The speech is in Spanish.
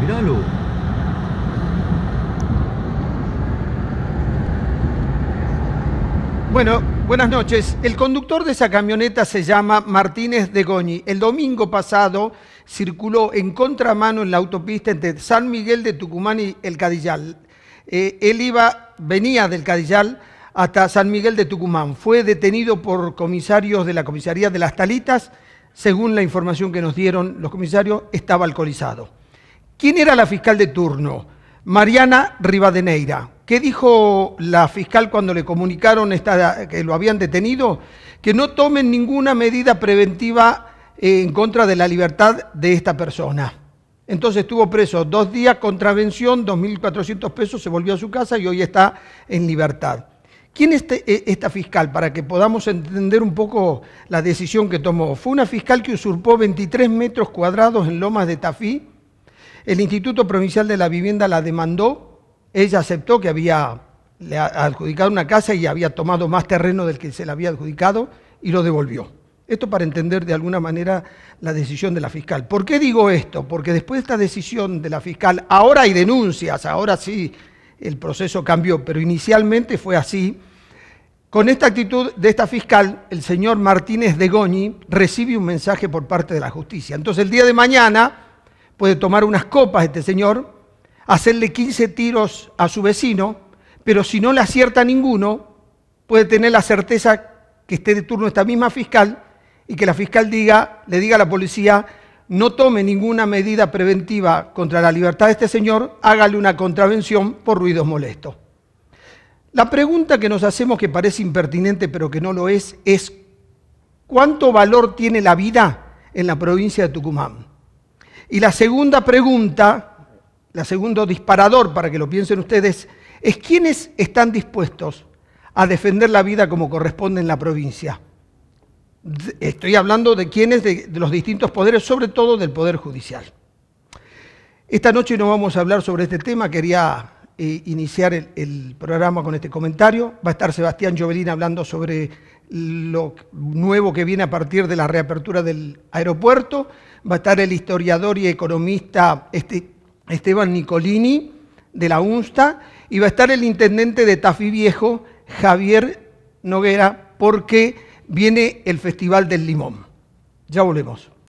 Míralo. Bueno, buenas noches. El conductor de esa camioneta se llama Martínez de Goñi. El domingo pasado circuló en contramano en la autopista entre San Miguel de Tucumán y el Cadillal. Eh, él iba, venía del Cadillal hasta San Miguel de Tucumán. Fue detenido por comisarios de la comisaría de las Talitas. Según la información que nos dieron los comisarios, estaba alcoholizado. ¿Quién era la fiscal de turno? Mariana Rivadeneira. ¿Qué dijo la fiscal cuando le comunicaron que lo habían detenido? Que no tomen ninguna medida preventiva en contra de la libertad de esta persona. Entonces estuvo preso dos días, contravención, 2.400 pesos, se volvió a su casa y hoy está en libertad. ¿Quién es este, e, esta fiscal? Para que podamos entender un poco la decisión que tomó. Fue una fiscal que usurpó 23 metros cuadrados en Lomas de Tafí el Instituto Provincial de la Vivienda la demandó, ella aceptó que había adjudicado una casa y había tomado más terreno del que se le había adjudicado y lo devolvió. Esto para entender de alguna manera la decisión de la fiscal. ¿Por qué digo esto? Porque después de esta decisión de la fiscal, ahora hay denuncias, ahora sí el proceso cambió, pero inicialmente fue así. Con esta actitud de esta fiscal, el señor Martínez de Goñi recibe un mensaje por parte de la justicia. Entonces el día de mañana puede tomar unas copas este señor, hacerle 15 tiros a su vecino, pero si no le acierta a ninguno, puede tener la certeza que esté de turno esta misma fiscal y que la fiscal diga, le diga a la policía, no tome ninguna medida preventiva contra la libertad de este señor, hágale una contravención por ruidos molestos. La pregunta que nos hacemos, que parece impertinente pero que no lo es, es ¿cuánto valor tiene la vida en la provincia de Tucumán? Y la segunda pregunta, la segundo disparador para que lo piensen ustedes, es quiénes están dispuestos a defender la vida como corresponde en la provincia. Estoy hablando de quiénes, de, de, los distintos poderes, sobre todo del Poder Judicial. Esta noche no vamos a hablar sobre este tema, quería eh, iniciar el, programa con este comentario. Va a estar Sebastián Jovelín hablando sobre lo nuevo que viene a partir de la reapertura del aeropuerto. Va a estar el historiador y economista este, Esteban Nicolini de la UNSTA y va a estar el intendente de Tafí Viejo, Javier Noguera, porque viene el Festival del Limón. Ya volvemos.